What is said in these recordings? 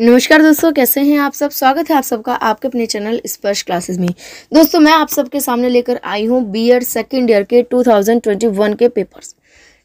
नमस्कार दोस्तों कैसे हैं आप सब स्वागत है आप सबका आपके अपने चैनल स्पर्श क्लासेस में दोस्तों मैं आप सबके सामने लेकर आई हूं बीएड सेकेंड ईयर के 2021 के पेपर्स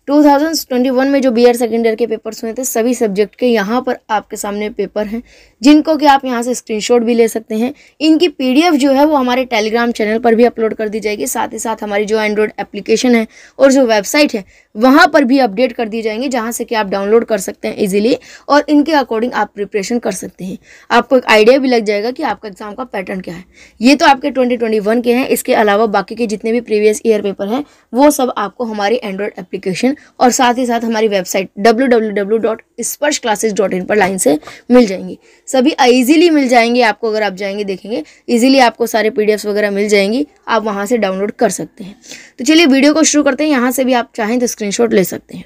2021 में जो बी आर सेकेंड ईयर के पेपर्स हुए थे सभी सब्जेक्ट के यहाँ पर आपके सामने पेपर हैं जिनको कि आप यहाँ से स्क्रीनशॉट भी ले सकते हैं इनकी पीडीएफ जो है वो हमारे टेलीग्राम चैनल पर भी अपलोड कर दी जाएगी साथ ही साथ हमारी जो एंड्रॉयड एप्लीकेशन है और जो वेबसाइट है वहाँ पर भी अपडेट कर दी जाएंगी जहाँ से कि आप डाउनलोड कर सकते हैं ईजिली और इनके अकॉर्डिंग आप प्रिपरेशन कर सकते हैं आपको एक आइडिया भी लग जाएगा कि आपका एग्जाम का पैटर्न क्या है ये तो आपके ट्वेंटी के हैं इसके अलावा बाकी के जितने भी प्रीवियस ईयर पेपर हैं वो सब आपको हमारी एंड्रॉयड एप्लीकेशन और साथ ही साथ हमारी वेबसाइट डब्ल्यू पर लाइन से मिल जाएंगी सभी ईजिली मिल जाएंगे आपको अगर आप जाएंगे देखेंगे ईजिली आपको सारे पी वगैरह मिल जाएंगी आप वहाँ से डाउनलोड कर सकते हैं तो चलिए वीडियो को शुरू करते हैं यहाँ से भी आप चाहें तो स्क्रीन ले सकते हैं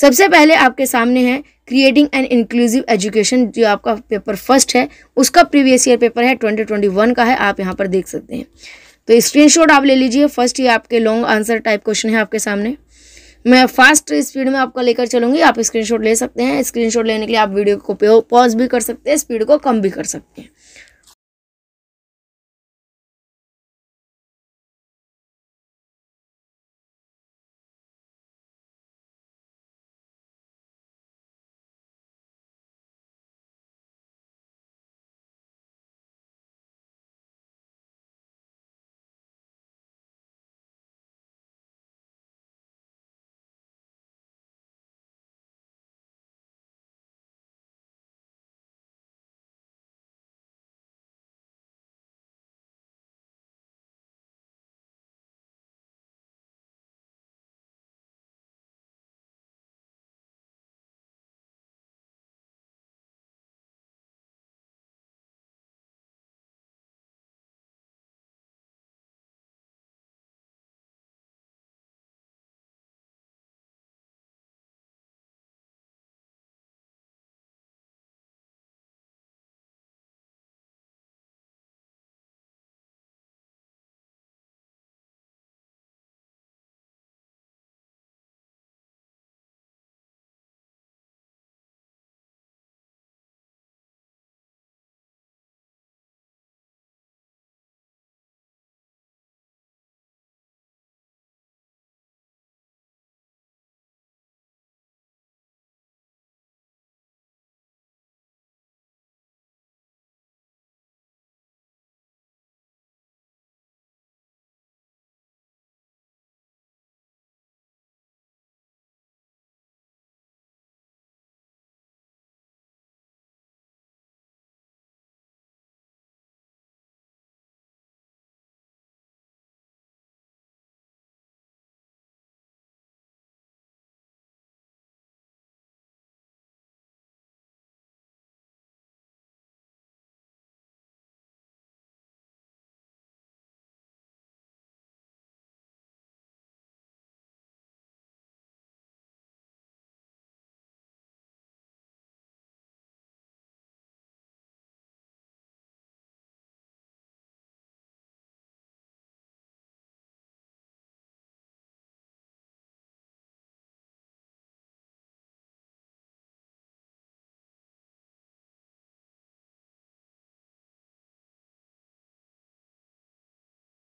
सबसे पहले आपके सामने है क्रिएटिंग एन इंक्लूसिव एजुकेशन जो आपका पेपर फर्स्ट है उसका प्रीवियस ईयर पेपर है 2021 का है आप यहाँ पर देख सकते हैं तो स्क्रीनशॉट आप ले लीजिए फर्स्ट ये आपके लॉन्ग आंसर टाइप क्वेश्चन है आपके सामने मैं फास्ट स्पीड में आपका लेकर चलूँगी आप स्क्रीनशॉट ले सकते हैं स्क्रीनशॉट लेने के लिए आप वीडियो को पॉज भी कर सकते हैं स्पीड को कम भी कर सकते हैं